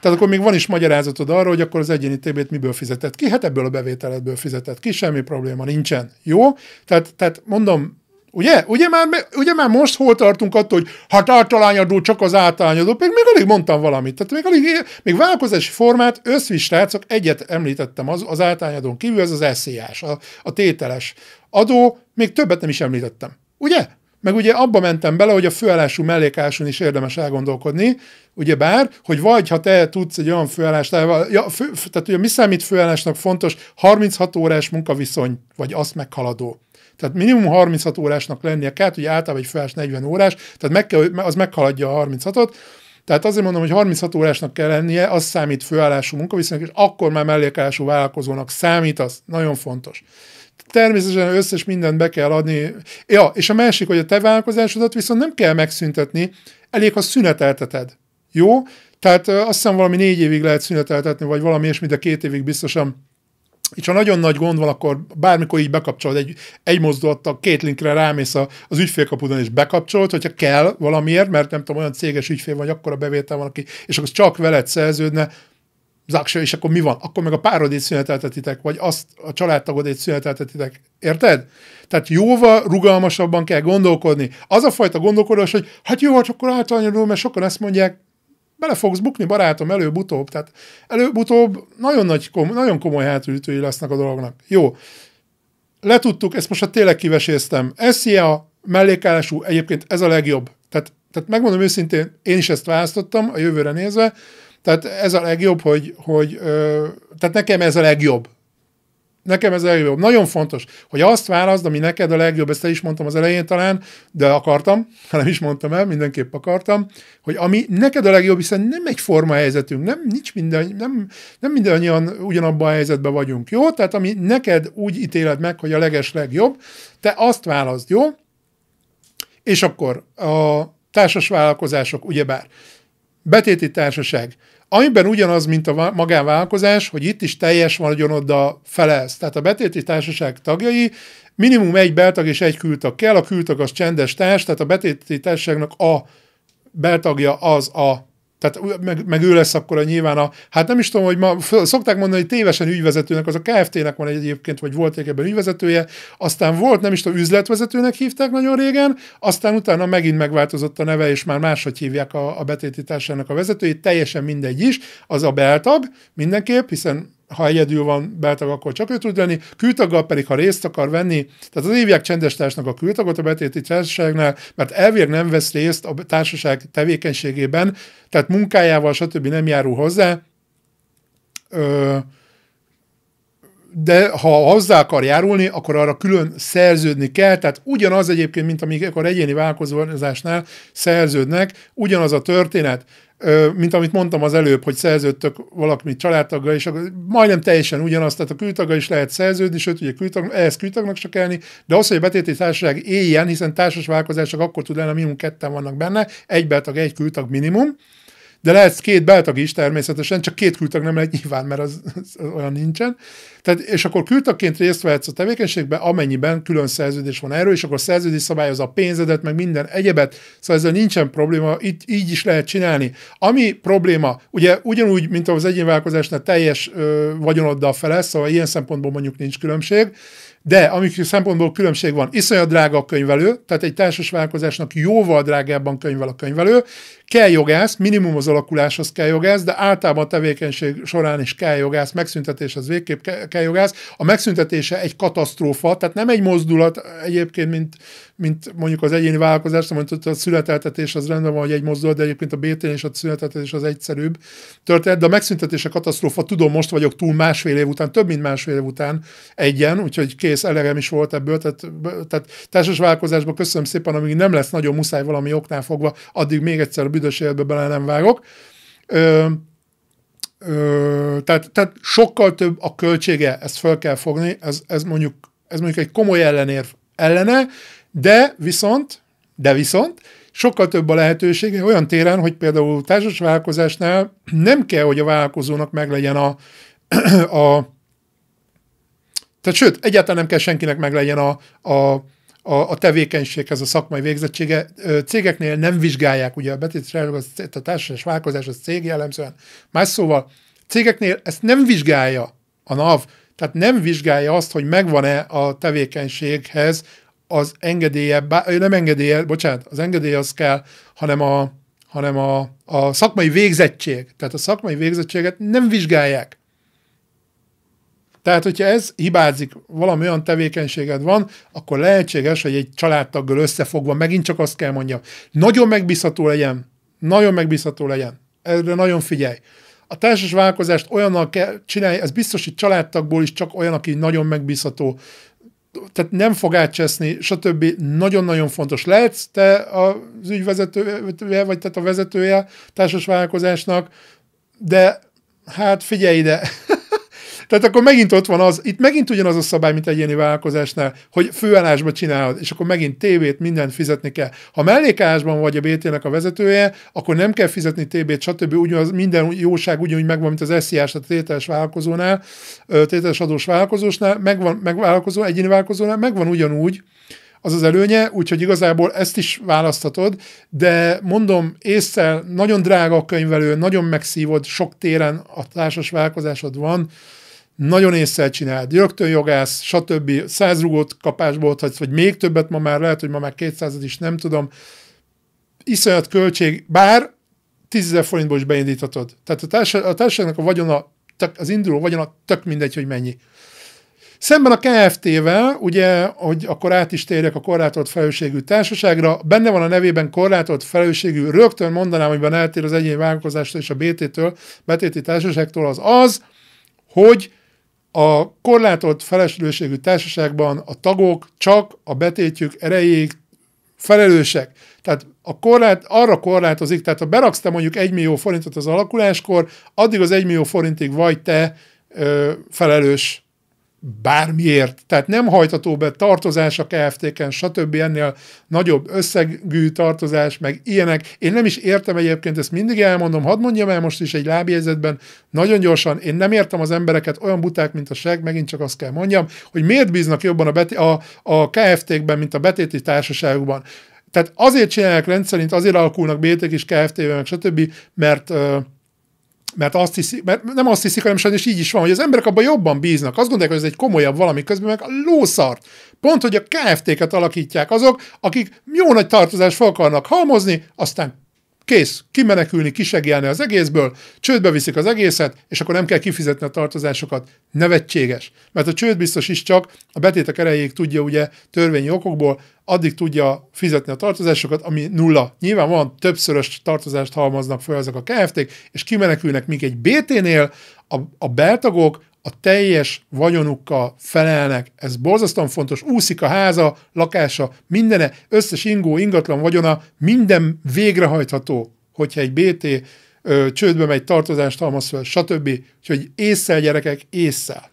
tehát akkor még van is magyarázatod arra, hogy akkor az egyéni TB-t miből fizetett ki, hát ebből a bevételedből fizetett ki, semmi probléma nincsen. Jó? Tehát, tehát mondom, Ugye? Ugye már, ugye már most hol tartunk attól, hogy hát általányadó, csak az általányadó, még, még alig mondtam valamit. Tehát még, alig, még vállalkozási formát, összvistrácok, egyet említettem az, az általányadón kívül, ez az eszélyás, a, a tételes adó, még többet nem is említettem. Ugye? Meg ugye abba mentem bele, hogy a főállású mellékáson is érdemes elgondolkodni, ugye bár, hogy vagy ha te tudsz egy olyan főállást, ja, fő, tehát ugye mi számít főállásnak fontos, 36 órás munkaviszony, vagy azt meghaladó tehát minimum 36 órásnak lennie kell, hogy általában egy felső 40 órás, tehát meg kell, az meghaladja a 36-ot, tehát azért mondom, hogy 36 órásnak kell lennie, az számít főállású munkaviszonynak, és akkor már mellékállású vállalkozónak számít, az nagyon fontos. Természetesen összes mindent be kell adni. Ja, és a másik, hogy a te vállalkozásodat viszont nem kell megszüntetni, elég, ha szünetelteted. Jó? Tehát azt hiszem valami négy évig lehet szüneteltetni, vagy valami ilyesmi, de két évig biztosan és ha nagyon nagy gond van, akkor bármikor így bekapcsolod egy, egy mozdulattal, két linkre rámész a, az ügyfélkapudon és bekapcsolod, hogyha kell valamiért, mert nem tudom, olyan céges ügyfél vagy, akkor a bevétel van, aki, és akkor csak veled szerződne, Zaksa, és akkor mi van? Akkor meg a párodét szüneteltetitek, vagy azt a családtagodét szüneteltetitek. Érted? Tehát jóval rugalmasabban kell gondolkodni. Az a fajta gondolkodás, hogy hát jó, hát akkor általányodul, mert sokan ezt mondják, bele fogsz bukni, barátom, előbb-utóbb. Tehát előbb-utóbb nagyon, nagy, kom- nagyon komoly hátulütői lesznek a dolognak. Jó. Letudtuk, ezt most a tényleg kiveséztem. SZIA mellékállású egyébként ez a legjobb. Tehát, tehát megmondom őszintén, én is ezt választottam a jövőre nézve, tehát ez a legjobb, hogy, hogy ö, tehát nekem ez a legjobb nekem ez a legjobb. Nagyon fontos, hogy azt válaszd, ami neked a legjobb, ezt el is mondtam az elején talán, de akartam, ha [laughs] nem is mondtam el, mindenképp akartam, hogy ami neked a legjobb, hiszen nem egy forma helyzetünk, nem, nincs minden, nem, nem mindannyian ugyanabban a helyzetben vagyunk, jó? Tehát ami neked úgy ítéled meg, hogy a leges legjobb, te azt válaszd, jó? És akkor a társas vállalkozások, ugyebár, betéti társaság, Amiben ugyanaz, mint a magánvállalkozás, hogy itt is teljes vagyonod a felelsz. Tehát a betéti társaság tagjai minimum egy beltag és egy kültag kell, a kültag az csendes társ, tehát a betéti társaságnak a beltagja az a tehát meg, meg ő lesz akkor a nyilván a, hát nem is tudom, hogy ma szokták mondani, hogy tévesen ügyvezetőnek, az a KFT-nek van egyébként, vagy volt ebben ügyvezetője, aztán volt, nem is tudom, üzletvezetőnek hívták nagyon régen, aztán utána megint megváltozott a neve, és már máshogy hívják a, a betétításának a vezetőjét, teljesen mindegy is, az a beltag mindenképp, hiszen ha egyedül van beltag, akkor csak ő tud lenni, kültaggal pedig, ha részt akar venni, tehát az évják csendes társnak a kültagot a betéti társaságnál, mert elvileg nem vesz részt a társaság tevékenységében, tehát munkájával, stb. nem járul hozzá, ö, de ha hozzá akar járulni, akkor arra külön szerződni kell, tehát ugyanaz egyébként, mint amikor egyéni vállalkozásnál szerződnek, ugyanaz a történet mint amit mondtam az előbb, hogy szerződtök valakit családtaggal, és akkor majdnem teljesen ugyanazt, tehát a kültaggal is lehet szerződni, sőt, ugye kültag, ehhez kültagnak csak elni, de az, hogy a betéti társaság éljen, hiszen társas vállalkozások akkor tud lenni, minimum ketten vannak benne, egy beltag, egy kültag minimum, de lehetsz két beltag is természetesen, csak két kültag nem lehet nyilván, mert az, az olyan nincsen. Tehát, és akkor kültagként részt vehetsz a tevékenységbe, amennyiben külön szerződés van erről, és akkor a szerződés szabályozza a pénzedet, meg minden egyebet, szóval ezzel nincsen probléma, így, így is lehet csinálni. Ami probléma, ugye ugyanúgy, mint az egyénvállalkozásnál teljes ö, vagyonoddal felesz, szóval ilyen szempontból mondjuk nincs különbség, de amik szempontból különbség van, iszonyat drága a könyvelő, tehát egy társas vállalkozásnak jóval drágábban könyvel a könyvelő, Kell jogász, minimum az alakuláshoz kell jogász, de általában a tevékenység során is kell jogász, megszüntetés az végképp kell jogász. A megszüntetése egy katasztrófa, tehát nem egy mozdulat egyébként, mint, mint mondjuk az egyéni vállalkozás, szóval, mondjuk a születeltetés az rendben van, hogy egy mozdulat, de egyébként a BTN és a születeltetés az egyszerűbb történet, de a megszüntetése katasztrófa, tudom, most vagyok túl másfél év után, több mint másfél év után egyen, úgyhogy kész, elegem is volt ebből, tehát, tehát társas vállalkozásban köszönöm szépen, amíg nem lesz nagyon muszáj valami oknál fogva, addig még egyszer büdös életbe bele nem vágok. Ö, ö, tehát, tehát sokkal több a költsége, ezt fel kell fogni, ez, ez, mondjuk, ez mondjuk egy komoly ellenérv ellene, de viszont, de viszont, sokkal több a lehetősége olyan téren, hogy például társas vállalkozásnál nem kell, hogy a vállalkozónak meglegyen a, [clears throat] a tehát sőt, egyáltalán nem kell senkinek meglegyen a, a a, a tevékenységhez, a szakmai végzettsége. Cégeknél nem vizsgálják ugye a betétről, a társaság vállalkozás, az cég jellemzően. Más szóval, cégeknél ezt nem vizsgálja a NAV, tehát nem vizsgálja azt, hogy megvan-e a tevékenységhez az engedélye, bá, nem engedélye, bocsánat, az engedély az kell, hanem a, hanem a, a szakmai végzettség. Tehát a szakmai végzettséget nem vizsgálják. Tehát, hogyha ez hibázik, valami olyan tevékenységed van, akkor lehetséges, hogy egy családtaggal összefogva, megint csak azt kell mondjam, nagyon megbízható legyen, nagyon megbízható legyen, erre nagyon figyelj. A társas vállalkozást olyannal kell csinálni, ez biztos, hogy családtagból is csak olyan, aki nagyon megbízható, tehát nem fog átcseszni, stb. Nagyon-nagyon fontos. Lehetsz te az ügyvezetője, vagy tehát a vezetője társas vállalkozásnak, de hát figyelj ide, [laughs] Tehát akkor megint ott van az, itt megint ugyanaz a szabály, mint egyéni vállalkozásnál, hogy főállásban csinálod, és akkor megint tévét, mindent fizetni kell. Ha mellékállásban vagy a BT-nek a vezetője, akkor nem kell fizetni tévét, stb. Ugyanaz, minden jóság ugyanúgy megvan, mint az SZIA-s, tehát a tételes vállalkozónál, tételes adós vállalkozósnál, megvan, megvállalkozó, egyéni vállalkozónál, megvan ugyanúgy, az az előnye, úgyhogy igazából ezt is választhatod, de mondom, észre nagyon drága a könyvelő, nagyon megszívod, sok téren a társas vállalkozásod van, nagyon észre csináld, rögtön jogász, stb. Száz rugót kapásból hagysz, vagy még többet ma már lehet, hogy ma már 200 is, nem tudom. Iszonyat költség, bár 10 forintból is beindíthatod. Tehát a, társa, a társaságnak a vagyona, az induló vagyona tök mindegy, hogy mennyi. Szemben a KFT-vel, ugye, hogy akkor át is térjek a korlátolt felelősségű társaságra, benne van a nevében korlátolt felelősségű, rögtön mondanám, amiben eltér az egyéni vállalkozástól és a BT-től, betéti társaságtól, az az, hogy a korlátolt feleslőségű társaságban a tagok csak a betétjük erejéig felelősek. Tehát a korlát, arra korlátozik, tehát ha beraksz te mondjuk 1 millió forintot az alakuláskor, addig az 1 millió forintig vagy te ö, felelős bármiért, tehát nem hajtató be tartozás a KFT-ken, stb. ennél nagyobb összegű tartozás, meg ilyenek. Én nem is értem egyébként, ezt mindig elmondom, hadd mondjam el most is egy lábjegyzetben, nagyon gyorsan, én nem értem az embereket, olyan buták, mint a seg, megint csak azt kell mondjam, hogy miért bíznak jobban a, beti, a, a KFT-kben, mint a betéti társaságokban. Tehát azért csinálják rendszerint, azért alakulnak BT-k is, kft ben meg stb., mert uh, mert, azt hiszik, mert nem azt hiszik, hanem sajnos így is van, hogy az emberek abban jobban bíznak. Azt gondolják, hogy ez egy komolyabb valami közben, meg a lószart. Pont, hogy a KFT-ket alakítják azok, akik jó nagy tartozást fel akarnak halmozni, aztán Kész, kimenekülni, kisegélni az egészből, csődbe viszik az egészet, és akkor nem kell kifizetni a tartozásokat. Nevetséges. Mert a csőd biztos is csak a betétek erejéig tudja ugye törvényi okokból, addig tudja fizetni a tartozásokat, ami nulla. Nyilván van többszörös tartozást halmaznak fel ezek a KFT-k, és kimenekülnek, míg egy BT-nél a, a beltagok a teljes vagyonukkal felelnek. Ez borzasztóan fontos. Úszik a háza, lakása, mindene, összes ingó, ingatlan vagyona, minden végrehajtható, hogyha egy BT ö, csődbe megy, tartozást halmaz fel, stb. Úgyhogy észszel gyerekek, észszel.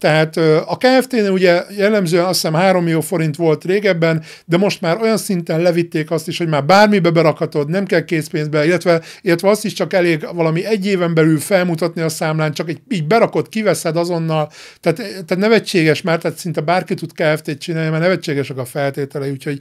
Tehát a KFT-nél ugye jellemzően azt hiszem 3 millió forint volt régebben, de most már olyan szinten levitték azt is, hogy már bármibe berakhatod, nem kell készpénzbe, illetve, illetve azt is csak elég valami egy éven belül felmutatni a számlán, csak egy, így berakod, kiveszed azonnal. Tehát, eh, tehát nevetséges már, tehát szinte bárki tud KFT-t csinálni, mert nevetségesek a feltételei, úgyhogy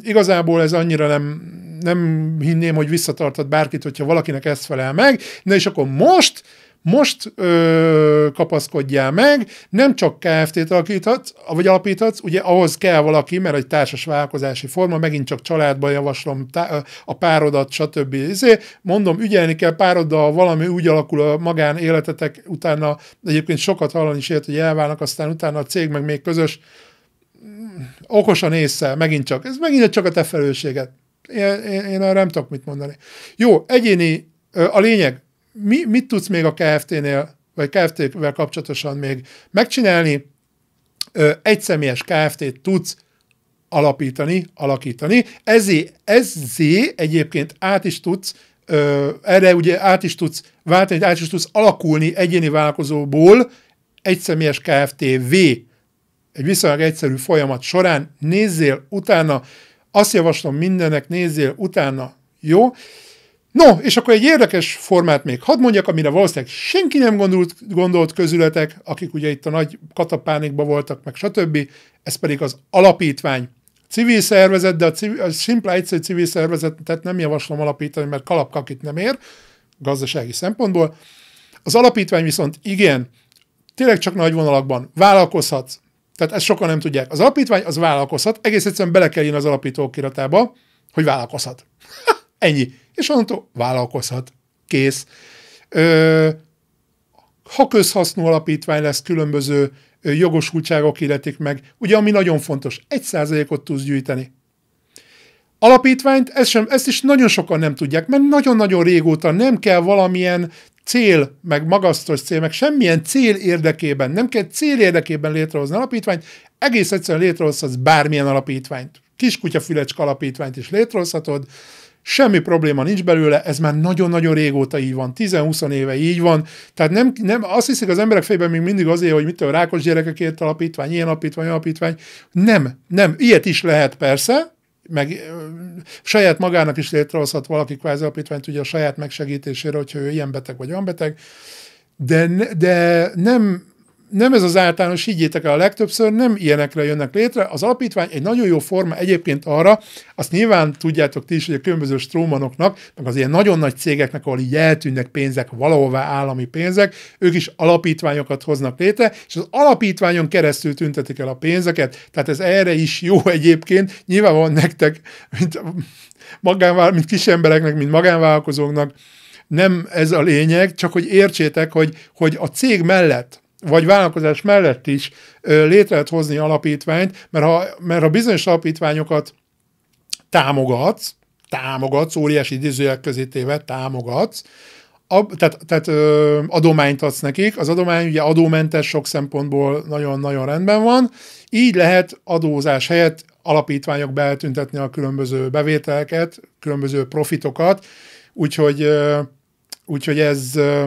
igazából ez annyira nem, nem hinném, hogy visszatartod bárkit, hogyha valakinek ezt felel meg. Na és akkor most most ö, kapaszkodjál meg, nem csak KFT-t alakíthatsz, vagy alapíthatsz, ugye ahhoz kell valaki, mert egy társas vállalkozási forma, megint csak családban javaslom tá- a párodat, stb. Ezért mondom, ügyelni kell pároddal, valami úgy alakul a magán életetek, utána egyébként sokat hallani is ért, hogy elválnak, aztán utána a cég meg még közös, okosan észre, megint csak, ez megint csak a te felelősséged. Én, én, én nem tudok mit mondani. Jó, egyéni, a lényeg, mi, mit tudsz még a KFT-nél, vagy KFT-vel kapcsolatosan még megcsinálni? Ö, személyes KFT-t tudsz alapítani, alakítani. Ezé, ezé egyébként át is tudsz, ö, erre ugye át is tudsz váltani, át is tudsz alakulni egyéni vállalkozóból személyes KFT-V. Egy viszonylag egyszerű folyamat során nézzél utána, azt javaslom mindennek, nézzél utána, jó? No, és akkor egy érdekes formát még hadd mondjak, amire valószínűleg senki nem gondolt, gondolt közületek, akik ugye itt a nagy katapánikban voltak, meg stb. Ez pedig az alapítvány. Civil szervezet, de a, civil, a szimpla egyszerű civil szervezetet nem javaslom alapítani, mert kalapkakit nem ér gazdasági szempontból. Az alapítvány viszont igen, tényleg csak nagy vonalakban vállalkozhat. Tehát ezt sokan nem tudják. Az alapítvány az vállalkozhat, egész egyszerűen bele kell az alapító kiratába, hogy vállalkozhat. [laughs] Ennyi és onnantól vállalkozhat. Kész. Ö, ha közhasznú alapítvány lesz, különböző jogosultságok illetik meg. Ugye, ami nagyon fontos, egy százalékot tudsz gyűjteni. Alapítványt, ezt, sem, ezt is nagyon sokan nem tudják, mert nagyon-nagyon régóta nem kell valamilyen cél, meg magasztos cél, meg semmilyen cél érdekében, nem kell cél érdekében létrehozni alapítványt, egész egyszerűen létrehozhatsz bármilyen alapítványt. Kiskutya fülecske alapítványt is létrehozhatod, Semmi probléma nincs belőle, ez már nagyon-nagyon régóta így van, 10-20 éve így van. Tehát nem, nem, azt hiszik az emberek fejben még mindig azért, hogy mitől rákos gyerekekért alapítvány, ilyen alapítvány, alapítvány. Nem, nem, ilyet is lehet persze, meg saját magának is létrehozhat valaki kvázi alapítványt, ugye a saját megsegítésére, hogyha ő ilyen beteg vagy olyan beteg, de, de nem, nem ez az általános, higgyétek el, a legtöbbször nem ilyenekre jönnek létre. Az alapítvány egy nagyon jó forma egyébként arra, azt nyilván tudjátok ti is, hogy a különböző strómanoknak, meg az ilyen nagyon nagy cégeknek, ahol így eltűnnek pénzek, valahová állami pénzek, ők is alapítványokat hoznak létre, és az alapítványon keresztül tüntetik el a pénzeket, tehát ez erre is jó egyébként. Nyilván van nektek, mint, magánvállal- mint kis embereknek, mint magánvállalkozóknak, nem ez a lényeg, csak hogy értsétek, hogy, hogy a cég mellett vagy vállalkozás mellett is létre lehet hozni alapítványt, mert ha, mert ha bizonyos alapítványokat támogatsz, támogatsz, óriási idézőjelek közé téve támogatsz, Ab, tehát, tehát ö, adományt adsz nekik, az adomány ugye adómentes sok szempontból nagyon-nagyon rendben van, így lehet adózás helyett alapítványok beeltüntetni a különböző bevételeket, különböző profitokat, úgyhogy, ö, úgyhogy ez... Ö,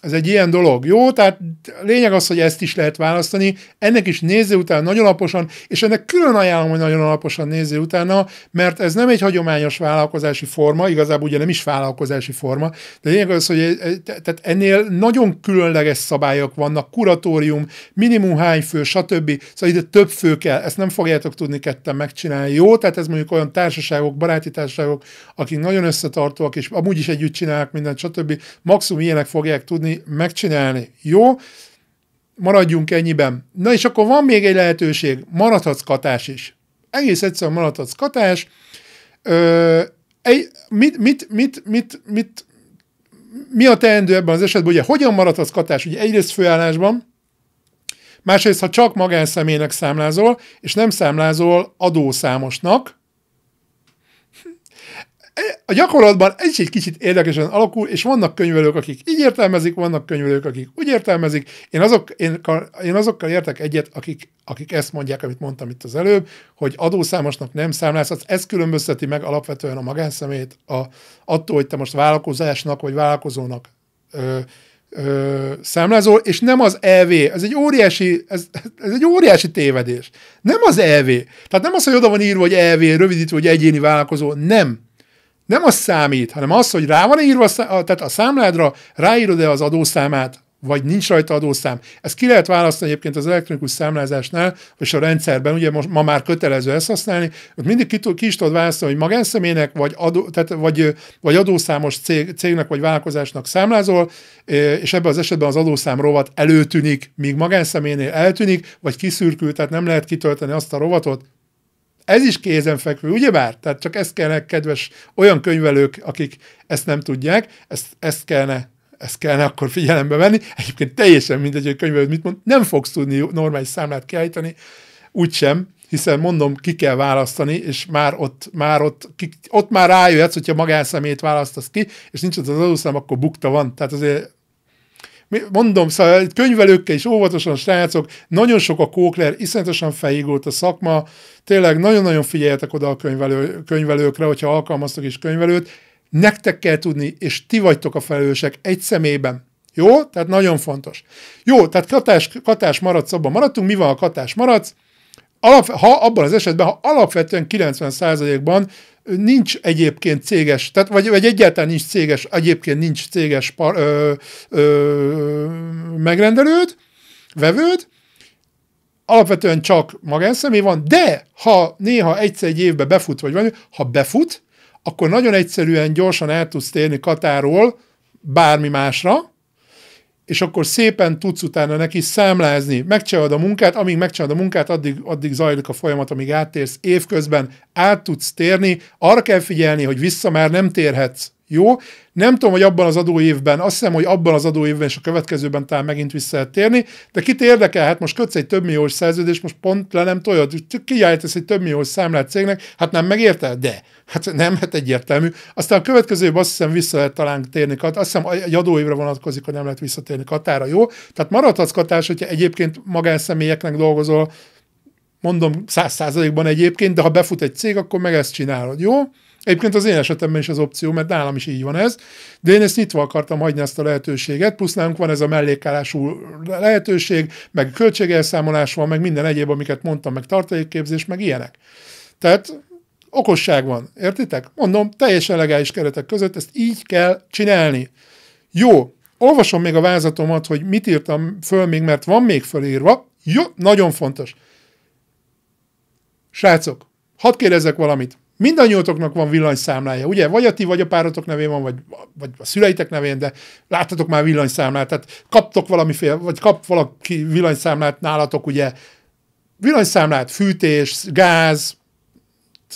ez egy ilyen dolog, jó? Tehát lényeg az, hogy ezt is lehet választani, ennek is nézze utána nagyon alaposan, és ennek külön ajánlom, hogy nagyon alaposan nézze utána, mert ez nem egy hagyományos vállalkozási forma, igazából ugye nem is vállalkozási forma, de lényeg az, hogy eh, tehát ennél nagyon különleges szabályok vannak, kuratórium, minimum hány fő, stb. Szóval ide több fő kell, ezt nem fogjátok tudni ketten megcsinálni, jó? Tehát ez mondjuk olyan társaságok, baráti társaságok, akik nagyon összetartóak, és amúgy is együtt csinálnak mindent, stb. Maximum ilyenek fogják tudni, megcsinálni, megcsinálni. Jó? Maradjunk ennyiben. Na és akkor van még egy lehetőség, maradhatsz katás is. Egész egyszerűen maradhatsz katás. Ö, egy, mit, mit, mit, mit, mit, mi a teendő ebben az esetben? Ugye hogyan maradhatsz katás? Ugye egyrészt főállásban, másrészt, ha csak magánszemélynek számlázol, és nem számlázol adószámosnak, E, a gyakorlatban ez is egy kicsit érdekesen alakul, és vannak könyvelők, akik így értelmezik, vannak könyvelők, akik úgy értelmezik. Én, azok, én, én azokkal értek egyet, akik, akik ezt mondják, amit mondtam itt az előbb, hogy adószámosnak nem számlálsz, az ez különbözteti meg alapvetően a magánszemét a, attól, hogy te most vállalkozásnak vagy vállalkozónak ö, ö, számlázol, és nem az EV. Ez egy óriási, ez, ez egy óriási tévedés. Nem az EV. Tehát nem az, hogy oda van írva, hogy EV, rövidítve, hogy egyéni vállalkozó. Nem nem az számít, hanem az, hogy rá van írva, tehát a számládra ráírod-e az adószámát, vagy nincs rajta adószám. Ezt ki lehet választani egyébként az elektronikus számlázásnál, és a rendszerben, ugye most ma már kötelező ezt használni, ott mindig ki, ki is tudod választani, hogy magánszemélynek, vagy, adó, tehát, vagy, vagy adószámos cég, cégnek, vagy vállalkozásnak számlázol, és ebben az esetben az adószám rovat előtűnik, míg magánszemélynél eltűnik, vagy kiszürkül, tehát nem lehet kitölteni azt a rovatot, ez is kézenfekvő, ugye már? Tehát csak ezt kellene, kedves olyan könyvelők, akik ezt nem tudják, ezt, ezt kellene ezt kellene akkor figyelembe venni. Egyébként teljesen mindegy, hogy könyvelőd mit mond, nem fogsz tudni normális számlát kiállítani, úgysem, hiszen mondom, ki kell választani, és már ott, már ott, ki, ott már rájöhetsz, hogyha magánszemélyt választasz ki, és nincs ott az adószám, akkor bukta van. Tehát azért mondom, szóval könyvelőkkel is óvatosan, srácok, nagyon sok a kókler, iszonyatosan felhígult a szakma, tényleg nagyon-nagyon figyeljetek oda a könyvelő, könyvelőkre, hogyha alkalmaztok is könyvelőt, nektek kell tudni, és ti vagytok a felelősek egy személyben. Jó? Tehát nagyon fontos. Jó, tehát katás, katás maradsz, abban maradtunk. Mi van, a katás maradsz? alap, ha abban az esetben, ha alapvetően 90%-ban nincs egyébként céges, tehát vagy, vagy egyáltalán nincs céges, egyébként nincs céges par, ö, ö, megrendelőd, vevőd, alapvetően csak magánszemély van, de ha néha egyszer egy évbe befut, vagy van, ha befut, akkor nagyon egyszerűen gyorsan el tudsz térni Katáról bármi másra, és akkor szépen tudsz utána neki számlázni, megcsinálod a munkát, amíg megcsinálod a munkát, addig, addig zajlik a folyamat, amíg áttérsz évközben, át tudsz térni, arra kell figyelni, hogy vissza már nem térhetsz jó? Nem tudom, hogy abban az adóévben, azt hiszem, hogy abban az adóévben és a következőben talán megint vissza lehet térni, de kit érdekel, hát most kötsz egy több milliós szerződést, most pont le nem tojod, kiállítasz egy több milliós számlát cégnek, hát nem megérte? De. Hát nem, hát egyértelmű. Aztán a következőben azt hiszem vissza lehet talán térni, azt hiszem egy adóévre vonatkozik, hogy nem lehet visszatérni Katára, jó? Tehát maradhatsz Katás, hogyha egyébként magánszemélyeknek dolgozol, mondom száz százalékban egyébként, de ha befut egy cég, akkor meg ezt csinálod, jó? Egyébként az én esetemben is az opció, mert nálam is így van ez, de én ezt nyitva akartam hagyni ezt a lehetőséget, plusz nálunk van ez a mellékállású lehetőség, meg költségelszámolás van, meg minden egyéb, amiket mondtam, meg tartalékképzés, meg ilyenek. Tehát okosság van, értitek? Mondom, teljesen legális keretek között ezt így kell csinálni. Jó, olvasom még a vázatomat, hogy mit írtam föl még, mert van még fölírva. Jó, nagyon fontos. Srácok, hadd kérdezzek valamit mindannyiótoknak van villanyszámlája, ugye? Vagy a ti, vagy a párotok nevén van, vagy, vagy a szüleitek nevén, de láttatok már villanyszámlát, tehát kaptok valamiféle, vagy kap valaki villanyszámlát nálatok, ugye? Villanyszámlát, fűtés, gáz,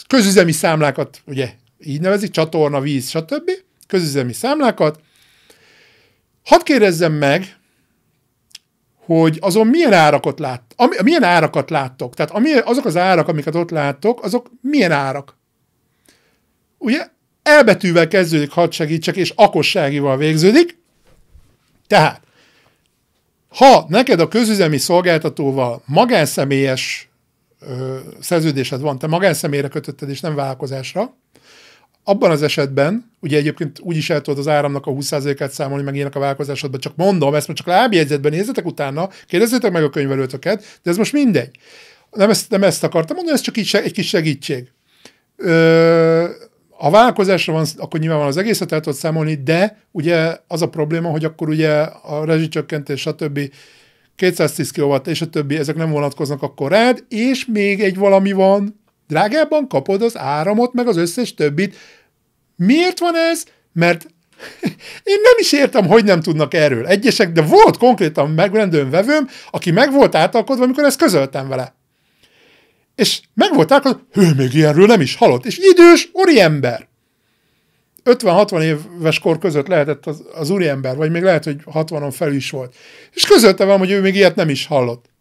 közüzemi számlákat, ugye így nevezik, csatorna, víz, stb. Közüzemi számlákat. Hadd kérdezzem meg, hogy azon milyen árakot lát, ami, milyen árakat láttok. Tehát ami, azok az árak, amiket ott láttok, azok milyen árak? ugye elbetűvel kezdődik, hadd segítsek, és akosságival végződik. Tehát, ha neked a közüzemi szolgáltatóval magánszemélyes ö, szerződésed van, te magánszemélyre kötötted, és nem vállalkozásra, abban az esetben, ugye egyébként úgy is el tudod az áramnak a 20%-át számolni, meg ilyenek a vállalkozásodban, csak mondom, ezt most csak lábjegyzetben nézzetek utána, kérdezzétek meg a könyvelőtöket, de ez most mindegy. Nem ezt, nem ezt akartam mondani, ez csak így, egy kis segítség. Ö, ha vállalkozásra van, akkor van az egészet el tudod számolni, de ugye az a probléma, hogy akkor ugye a rezsicsökkentés, stb. 210 kW és a többi, ezek nem vonatkoznak akkor rád, és még egy valami van, drágábban kapod az áramot, meg az összes többit. Miért van ez? Mert [laughs] én nem is értem, hogy nem tudnak erről egyesek, de volt konkrétan megrendőn vevőm, aki meg volt átalkodva, amikor ezt közöltem vele. És meg volt hogy hő, még ilyenről nem is halott. És idős úriember. 50-60 éves kor között lehetett az, az úriember, vagy még lehet, hogy 60-on felül is volt. És közölte van, hogy ő még ilyet nem is hallott.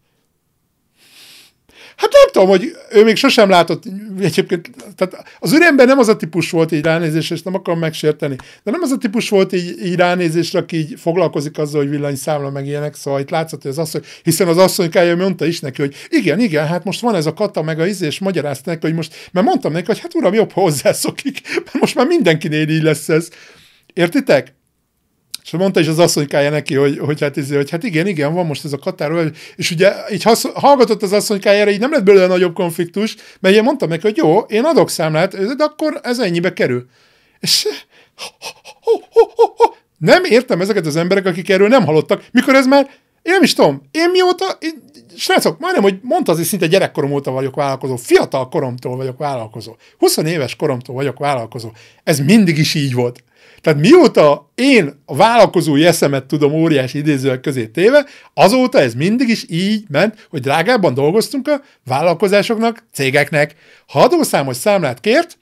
Hát nem tudom, hogy ő még sosem látott egyébként, tehát az üremben nem az a típus volt így ránézés, és nem akarom megsérteni, de nem az a típus volt így, így ránézés, aki így foglalkozik azzal, hogy villanyszámla meg ilyenek, szóval itt látszott, hogy az asszony, hiszen az asszonykája mondta is neki, hogy igen, igen, hát most van ez a kata, meg a izé, és magyarázta neki, hogy most, mert mondtam neki, hogy hát uram, jobb, hozzászokik, [laughs] mert most már mindenkinél így lesz ez. Értitek? És mondta is az asszonykája neki, hogy, hogy, hát, ez, izé, hogy hát igen, igen, van most ez a Katár, és ugye így hasz, hallgatott az asszonykájára, így nem lett belőle nagyobb konfliktus, mert én mondtam neki, hogy jó, én adok számlát, de akkor ez ennyibe kerül. És nem értem ezeket az emberek, akik erről nem hallottak, mikor ez már, én nem is tudom, én mióta, én, srácok, majdnem, hogy mondta az, hogy szinte gyerekkorom óta vagyok vállalkozó, fiatal koromtól vagyok vállalkozó, 20 éves koromtól vagyok vállalkozó. Ez mindig is így volt. Tehát mióta én a vállalkozói eszemet tudom óriási idézőek közé téve, azóta ez mindig is így ment, hogy drágábban dolgoztunk a vállalkozásoknak, cégeknek. Ha adószámos számlát kért,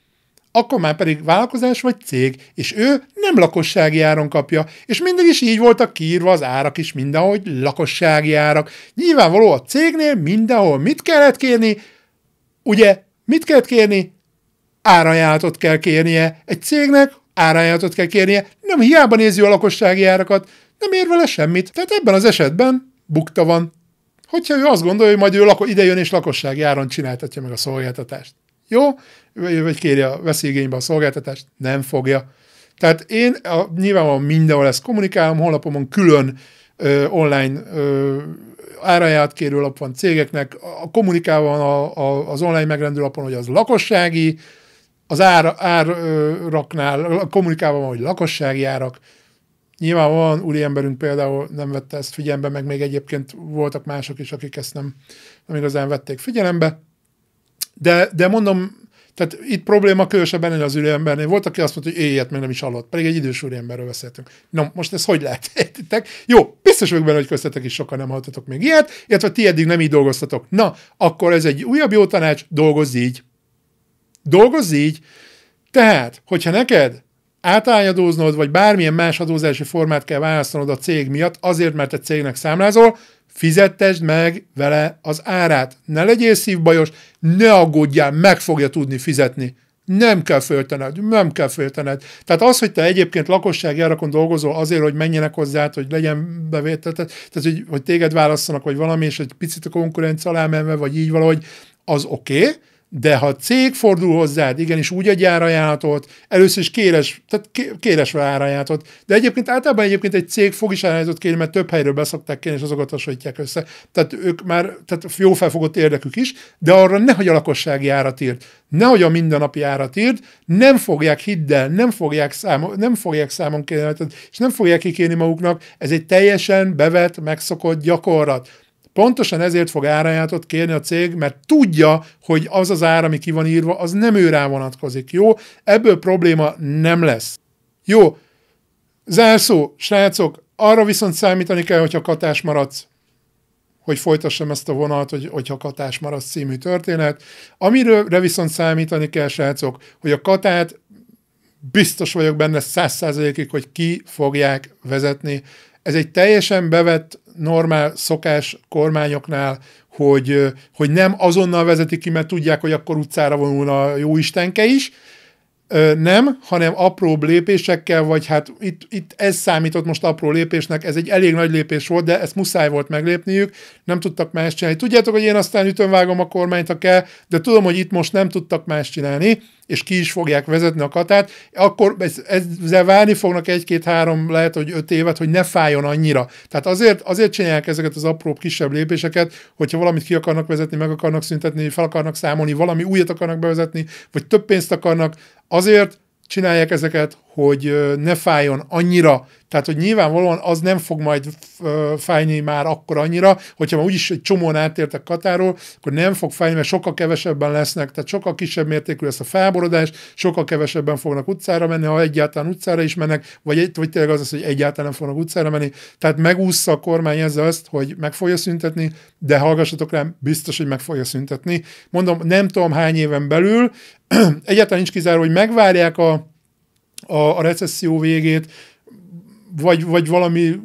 akkor már pedig vállalkozás vagy cég, és ő nem lakossági áron kapja, és mindig is így voltak kiírva az árak is mindenhogy lakossági árak. Nyilvánvaló a cégnél mindenhol mit kellett kérni? Ugye, mit kellett kérni? Árajánlatot kell kérnie egy cégnek, árajánlatot kell kérnie, nem hiába nézi a lakossági árakat, nem ér vele semmit. Tehát ebben az esetben bukta van. Hogyha ő azt gondolja, hogy majd ő lako- idejön és lakossági áron csináltatja meg a szolgáltatást. Jó? Vagy kérje, a veszélyigénybe a szolgáltatást, nem fogja. Tehát én a, nyilvánvalóan mindenhol ezt kommunikálom, honlapomon külön ö, online ö, áraját kérő lap van cégeknek, a kommunikálva van a, a, az online megrendelő lapon, hogy az lakossági, az ár, áraknál kommunikálva van, hogy lakossági árak, Nyilván van úriemberünk például nem vette ezt figyelembe, meg még egyébként voltak mások is, akik ezt nem, nem igazán vették figyelembe. De, de mondom, tehát itt probléma különösebben ennél az üriembernél. Volt, aki azt mondta, hogy éjjel meg nem is hallott, pedig egy idős úriemberről beszéltünk. Na, most ez hogy lehet? Értitek? Jó, biztos vagyok benne, hogy köztetek is sokan nem hallottatok még ilyet, illetve ti eddig nem így dolgoztatok. Na, akkor ez egy újabb jó tanács, dolgozz így. Dolgozz így. Tehát, hogyha neked átányadóznod, vagy bármilyen más adózási formát kell választanod a cég miatt, azért, mert egy cégnek számlázol, fizettesd meg vele az árát. Ne legyél szívbajos, ne aggódjál, meg fogja tudni fizetni. Nem kell föltened, nem kell föltened. Tehát az, hogy te egyébként lakossági árakon dolgozol azért, hogy menjenek hozzá, hogy legyen bevétel, tehát hogy, hogy téged válasszanak, vagy valami, és egy picit a konkurencia alá menve, vagy így valahogy, az oké, okay, de ha a cég fordul hozzád, igenis úgy egy árajánlatot, először is kéres, tehát kéresve árajánlatot, de egyébként általában egyébként egy cég fog is árajánlatot kérni, mert több helyről beszokták kérni, és azokat hasonlítják össze. Tehát ők már, tehát jó felfogott érdekük is, de arra nehogy a lakossági árat írt, nehogy a mindennapi árat írt, nem fogják hiddel, nem fogják, számo, nem fogják számon kérni, és nem fogják kikérni maguknak, ez egy teljesen bevet, megszokott gyakorlat. Pontosan ezért fog árajátot kérni a cég, mert tudja, hogy az az ár, ami ki van írva, az nem ő rá vonatkozik. Jó? Ebből probléma nem lesz. Jó. Zárszó, srácok, arra viszont számítani kell, hogyha katás maradsz hogy folytassam ezt a vonalat, hogy, hogyha Katás marad című történet. Amiről viszont számítani kell, srácok, hogy a Katát biztos vagyok benne száz százalékig, hogy ki fogják vezetni ez egy teljesen bevett normál szokás kormányoknál, hogy, hogy nem azonnal vezetik ki, mert tudják, hogy akkor utcára vonulna a jó istenke is, nem, hanem apró lépésekkel, vagy hát itt, itt ez számított most apró lépésnek, ez egy elég nagy lépés volt, de ezt muszáj volt meglépniük, nem tudtak más csinálni. Tudjátok, hogy én aztán ütönvágom a kormányt, ha kell, de tudom, hogy itt most nem tudtak más csinálni és ki is fogják vezetni a katát, akkor ezzel várni fognak egy-két-három, lehet, hogy öt évet, hogy ne fájjon annyira. Tehát azért, azért csinálják ezeket az apró kisebb lépéseket, hogyha valamit ki akarnak vezetni, meg akarnak szüntetni, fel akarnak számolni, valami újat akarnak bevezetni, vagy több pénzt akarnak, azért csinálják ezeket, hogy ne fájjon annyira, tehát hogy nyilvánvalóan az nem fog majd fájni már akkor annyira, hogyha már úgyis egy csomóan átértek Katáról, akkor nem fog fájni, mert sokkal kevesebben lesznek, tehát sokkal kisebb mértékű lesz a felborodás, sokkal kevesebben fognak utcára menni, ha egyáltalán utcára is mennek, vagy, vagy tényleg az az, hogy egyáltalán nem fognak utcára menni. Tehát megúszza a kormány ezzel azt, hogy meg fogja szüntetni, de hallgassatok rám, biztos, hogy meg fogja szüntetni. Mondom, nem tudom hány éven belül, [clears throat] egyáltalán nincs kizáró, hogy megvárják a a, a recesszió végét, vagy, vagy valami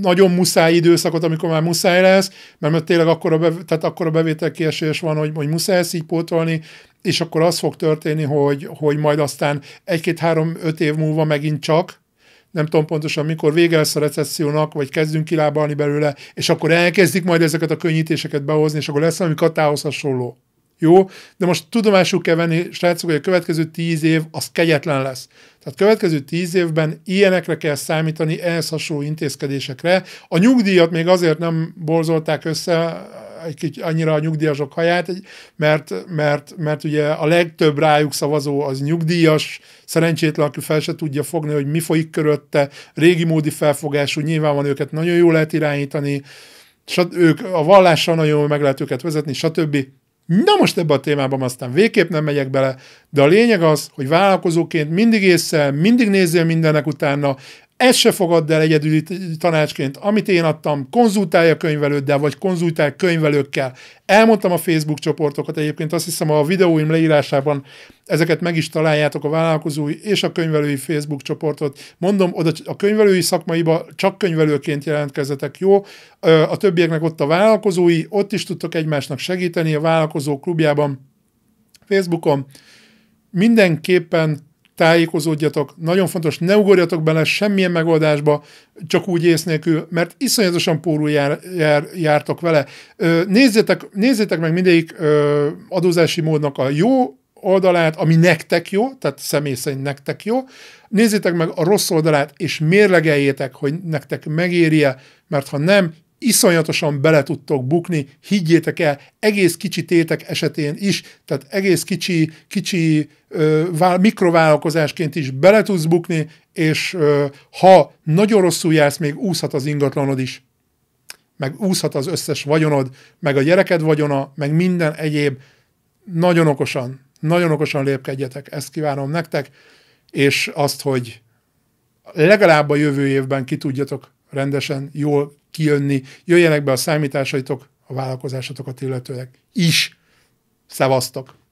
nagyon muszáj időszakot, amikor már muszáj lesz, mert, mert tényleg akkor a, bev- tehát akkor a bevételkiesés van, hogy, hogy muszáj ezt így pótolni, és akkor az fog történni, hogy, hogy majd aztán egy-két-három-öt év múlva megint csak, nem tudom pontosan mikor vége lesz a recessziónak, vagy kezdünk kilábalni belőle, és akkor elkezdik majd ezeket a könnyítéseket behozni, és akkor lesz valami katához hasonló. Jó? De most tudomásul kell venni, srácok, hogy a következő tíz év az kegyetlen lesz. Tehát következő tíz évben ilyenekre kell számítani, ehhez hasonló intézkedésekre. A nyugdíjat még azért nem borzolták össze, egy kicsit annyira a nyugdíjasok haját, mert, mert, mert ugye a legtöbb rájuk szavazó az nyugdíjas, szerencsétlen, aki fel se tudja fogni, hogy mi folyik körötte, régi módi felfogású, nyilván van őket nagyon jól lehet irányítani, ők a vallással nagyon jól meg lehet őket vezetni, stb. Na most ebbe a témában aztán végképp nem megyek bele, de a lényeg az, hogy vállalkozóként mindig észre, mindig nézzél mindennek utána, ezt se fogadd el egyedüli tanácsként. Amit én adtam, konzultálj a könyvelőddel, vagy konzultálj könyvelőkkel. Elmondtam a Facebook csoportokat egyébként, azt hiszem a videóim leírásában ezeket meg is találjátok, a vállalkozói és a könyvelői Facebook csoportot. Mondom, oda a könyvelői szakmaiba csak könyvelőként jelentkezzetek, jó? A többieknek ott a vállalkozói, ott is tudtok egymásnak segíteni, a vállalkozó klubjában, Facebookon. Mindenképpen tájékozódjatok, nagyon fontos, ne ugorjatok bele semmilyen megoldásba, csak úgy ész nélkül, mert iszonyatosan pórul jár, jár, jártok vele. Nézzétek, nézzétek meg mindegyik adózási módnak a jó oldalát, ami nektek jó, tehát személy szerint nektek jó, nézzétek meg a rossz oldalát, és mérlegeljétek, hogy nektek megéri-e, mert ha nem, iszonyatosan bele tudtok bukni, higgyétek el, egész kicsi tétek esetén is, tehát egész kicsi, kicsi ö, vál, mikrovállalkozásként is bele tudsz bukni, és ö, ha nagyon rosszul jársz, még úszhat az ingatlanod is, meg úszhat az összes vagyonod, meg a gyereked vagyona, meg minden egyéb. Nagyon okosan, nagyon okosan lépkedjetek, ezt kívánom nektek, és azt, hogy legalább a jövő évben ki tudjatok rendesen jól kijönni, jöjjenek be a számításaitok, a vállalkozásatokat illetőleg is. Szevasztok!